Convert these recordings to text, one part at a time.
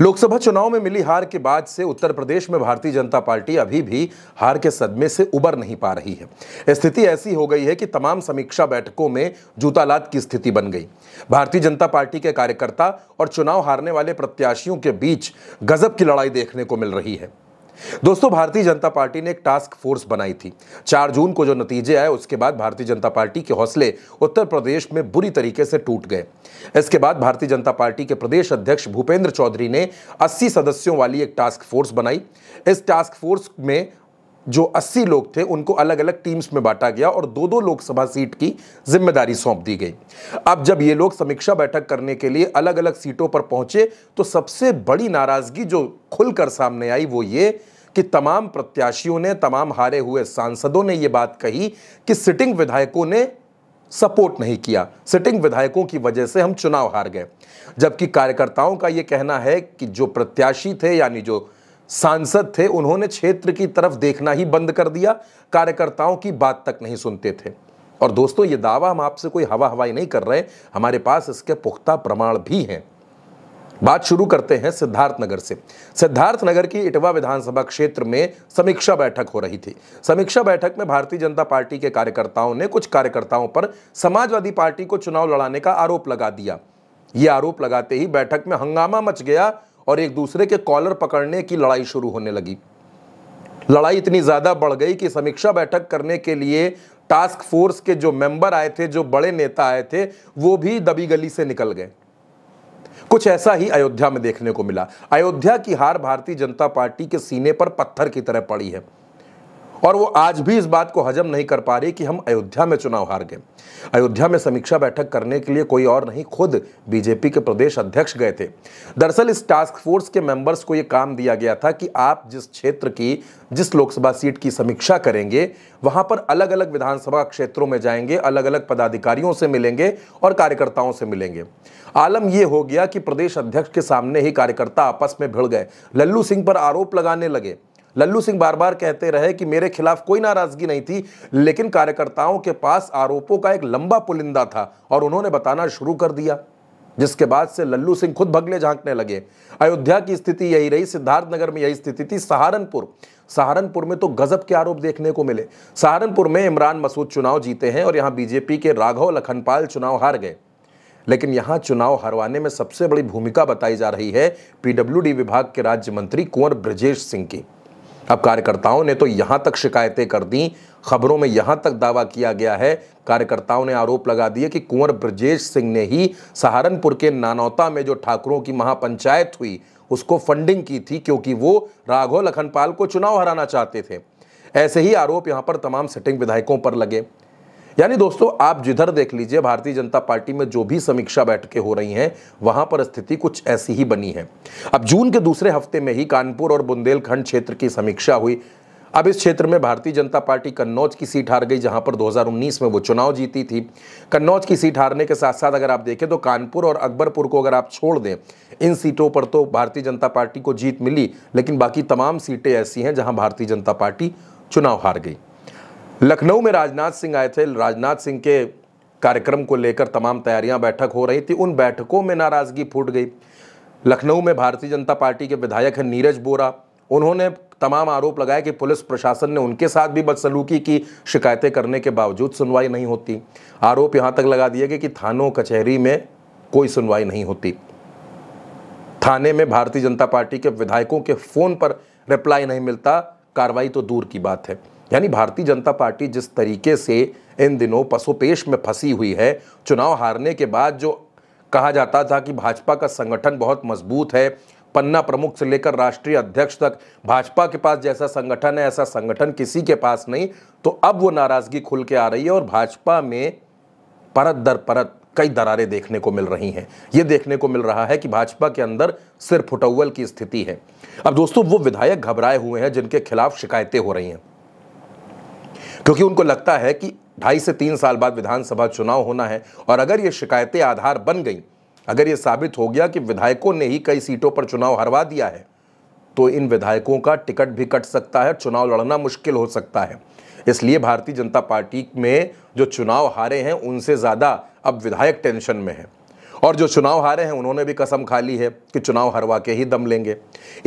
लोकसभा चुनाव में मिली हार के बाद से उत्तर प्रदेश में भारतीय जनता पार्टी अभी भी हार के सदमे से उबर नहीं पा रही है स्थिति ऐसी हो गई है कि तमाम समीक्षा बैठकों में जूतालात की स्थिति बन गई भारतीय जनता पार्टी के कार्यकर्ता और चुनाव हारने वाले प्रत्याशियों के बीच गजब की लड़ाई देखने को मिल रही है दोस्तों भारतीय जनता पार्टी ने एक टास्क फोर्स बनाई थी चार जून को जो नतीजे आए उसके बाद भारतीय जनता पार्टी के हौसले उत्तर प्रदेश में बुरी तरीके से टूट गए इसके बाद भारतीय जनता पार्टी के प्रदेश अध्यक्ष भूपेंद्र चौधरी ने अस्सी सदस्यों वाली एक टास्क फोर्स बनाई इस टास्क फोर्स में जो 80 लोग थे उनको अलग अलग टीम्स में बांटा गया और दो दो लोकसभा सीट की जिम्मेदारी सौंप दी गई अब जब ये लोग समीक्षा बैठक करने के लिए अलग अलग सीटों पर पहुंचे तो सबसे बड़ी नाराजगी जो खुलकर सामने आई वो ये कि तमाम प्रत्याशियों ने तमाम हारे हुए सांसदों ने यह बात कही कि सिटिंग विधायकों ने सपोर्ट नहीं किया सिटिंग विधायकों की वजह से हम चुनाव हार गए जबकि कार्यकर्ताओं का ये कहना है कि जो प्रत्याशी थे यानी जो सांसद थे उन्होंने क्षेत्र की तरफ देखना ही बंद कर दिया कार्यकर्ताओं की बात तक नहीं सुनते थे और दोस्तों ये दावा हम आपसे कोई हवा हवाई नहीं कर रहे हमारे पास इसके पुख्ता प्रमाण भी हैं बात शुरू करते हैं सिद्धार्थनगर से सिद्धार्थनगर की इटवा विधानसभा क्षेत्र में समीक्षा बैठक हो रही थी समीक्षा बैठक में भारतीय जनता पार्टी के कार्यकर्ताओं ने कुछ कार्यकर्ताओं पर समाजवादी पार्टी को चुनाव लड़ाने का आरोप लगा दिया ये आरोप लगाते ही बैठक में हंगामा मच गया और एक दूसरे के कॉलर पकड़ने की लड़ाई शुरू होने लगी लड़ाई इतनी ज़्यादा बढ़ गई कि समीक्षा बैठक करने के लिए टास्क फोर्स के जो मेंबर आए थे जो बड़े नेता आए थे वो भी दबी गली से निकल गए कुछ ऐसा ही अयोध्या में देखने को मिला अयोध्या की हार भारतीय जनता पार्टी के सीने पर पत्थर की तरह पड़ी है और वो आज भी इस बात को हजम नहीं कर पा रही कि हम अयोध्या में चुनाव हार गए अयोध्या में समीक्षा बैठक करने के लिए कोई और नहीं खुद बीजेपी के प्रदेश अध्यक्ष गए थे दरअसल इस टास्क फोर्स के मेंबर्स को ये काम दिया गया था कि आप जिस क्षेत्र की जिस लोकसभा सीट की समीक्षा करेंगे वहां पर अलग अलग विधानसभा क्षेत्रों में जाएंगे अलग अलग पदाधिकारियों से मिलेंगे और कार्यकर्ताओं से मिलेंगे आलम यह हो गया कि प्रदेश अध्यक्ष के सामने ही कार्यकर्ता आपस में भिड़ गए लल्लू सिंह पर आरोप लगाने लगे लल्लू सिंह बार बार कहते रहे कि मेरे खिलाफ कोई नाराजगी नहीं थी लेकिन कार्यकर्ताओं के पास आरोपों का एक लंबा पुलिंदा था और उन्होंने बताना शुरू कर दिया जिसके बाद से लल्लू सिंह खुद भगले झांकने लगे अयोध्या की स्थिति यही रही सिद्धार्थनगर में यही स्थिति थी सहारनपुर सहारनपुर में तो गजब के आरोप देखने को मिले सहारनपुर में इमरान मसूद चुनाव जीते हैं और यहाँ बीजेपी के राघव लखनपाल चुनाव हार गए लेकिन यहाँ चुनाव हरवाने में सबसे बड़ी भूमिका बताई जा रही है पीडब्ल्यू विभाग के राज्य मंत्री कुंवर ब्रजेश सिंह की अब कार्यकर्ताओं ने तो यहाँ तक शिकायतें कर दी खबरों में यहाँ तक दावा किया गया है कार्यकर्ताओं ने आरोप लगा दिए कि कुंवर ब्रजेश सिंह ने ही सहारनपुर के नानौता में जो ठाकुरों की महापंचायत हुई उसको फंडिंग की थी क्योंकि वो राघव लखनपाल को चुनाव हराना चाहते थे ऐसे ही आरोप यहाँ पर तमाम सिटिंग विधायकों पर लगे यानी दोस्तों आप जिधर देख लीजिए भारतीय जनता पार्टी में जो भी समीक्षा बैठकें हो रही हैं वहां पर स्थिति कुछ ऐसी ही बनी है अब जून के दूसरे हफ्ते में ही कानपुर और बुंदेलखंड क्षेत्र की समीक्षा हुई अब इस क्षेत्र में भारतीय जनता पार्टी कन्नौज की सीट हार गई जहां पर 2019 में वो चुनाव जीती थी कन्नौज की सीट हारने के साथ साथ अगर आप देखें तो कानपुर और अकबरपुर को अगर आप छोड़ दें इन सीटों पर तो भारतीय जनता पार्टी को जीत मिली लेकिन बाकी तमाम सीटें ऐसी हैं जहां भारतीय जनता पार्टी चुनाव हार गई लखनऊ में राजनाथ सिंह आए थे राजनाथ सिंह के कार्यक्रम को लेकर तमाम तैयारियां बैठक हो रही थी उन बैठकों में नाराज़गी फूट गई लखनऊ में भारतीय जनता पार्टी के विधायक हैं नीरज बोरा उन्होंने तमाम आरोप लगाए कि पुलिस प्रशासन ने उनके साथ भी बदसलूकी की शिकायतें करने के बावजूद सुनवाई नहीं होती आरोप यहाँ तक लगा दिए गए कि थानों कचहरी में कोई सुनवाई नहीं होती थाने में भारतीय जनता पार्टी के विधायकों के फ़ोन पर रिप्लाई नहीं मिलता कार्रवाई तो दूर की बात है यानी भारतीय जनता पार्टी जिस तरीके से इन दिनों पसोपेश में फंसी हुई है चुनाव हारने के बाद जो कहा जाता था कि भाजपा का संगठन बहुत मजबूत है पन्ना प्रमुख से लेकर राष्ट्रीय अध्यक्ष तक भाजपा के पास जैसा संगठन है ऐसा संगठन किसी के पास नहीं तो अब वो नाराजगी खुल के आ रही है और भाजपा में परत दर परत कई दरारें देखने को मिल रही हैं ये देखने को मिल रहा है कि भाजपा के अंदर सिर्फ फुटौल की स्थिति है अब दोस्तों वो विधायक घबराए हुए हैं जिनके खिलाफ शिकायतें हो रही हैं क्योंकि उनको लगता है कि ढाई से तीन साल बाद विधानसभा चुनाव होना है और अगर ये शिकायतें आधार बन गई अगर ये साबित हो गया कि विधायकों ने ही कई सीटों पर चुनाव हरवा दिया है तो इन विधायकों का टिकट भी कट सकता है चुनाव लड़ना मुश्किल हो सकता है इसलिए भारतीय जनता पार्टी में जो चुनाव हारे हैं उनसे ज़्यादा अब विधायक टेंशन में है और जो चुनाव हारे हैं उन्होंने भी कसम खा ली है कि चुनाव हरवा के ही दम लेंगे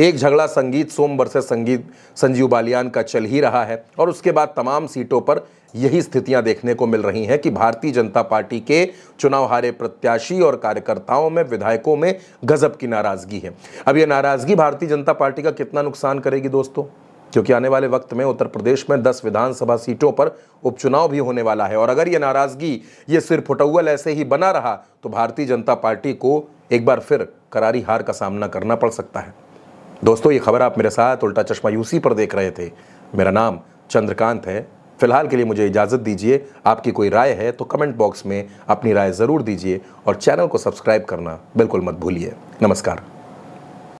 एक झगड़ा संगीत सोम से संगीत संजीव बालियान का चल ही रहा है और उसके बाद तमाम सीटों पर यही स्थितियां देखने को मिल रही हैं कि भारतीय जनता पार्टी के चुनाव हारे प्रत्याशी और कार्यकर्ताओं में विधायकों में गजब की नाराजगी है अब यह नाराजगी भारतीय जनता पार्टी का कितना नुकसान करेगी दोस्तों क्योंकि आने वाले वक्त में उत्तर प्रदेश में 10 विधानसभा सीटों पर उपचुनाव भी होने वाला है और अगर ये नाराज़गी ये सिर फुटौल ऐसे ही बना रहा तो भारतीय जनता पार्टी को एक बार फिर करारी हार का सामना करना पड़ सकता है दोस्तों ये खबर आप मेरे साथ उल्टा चश्मा यूसी पर देख रहे थे मेरा नाम चंद्रकांत है फिलहाल के लिए मुझे इजाज़त दीजिए आपकी कोई राय है तो कमेंट बॉक्स में अपनी राय ज़रूर दीजिए और चैनल को सब्सक्राइब करना बिल्कुल मत भूलिए नमस्कार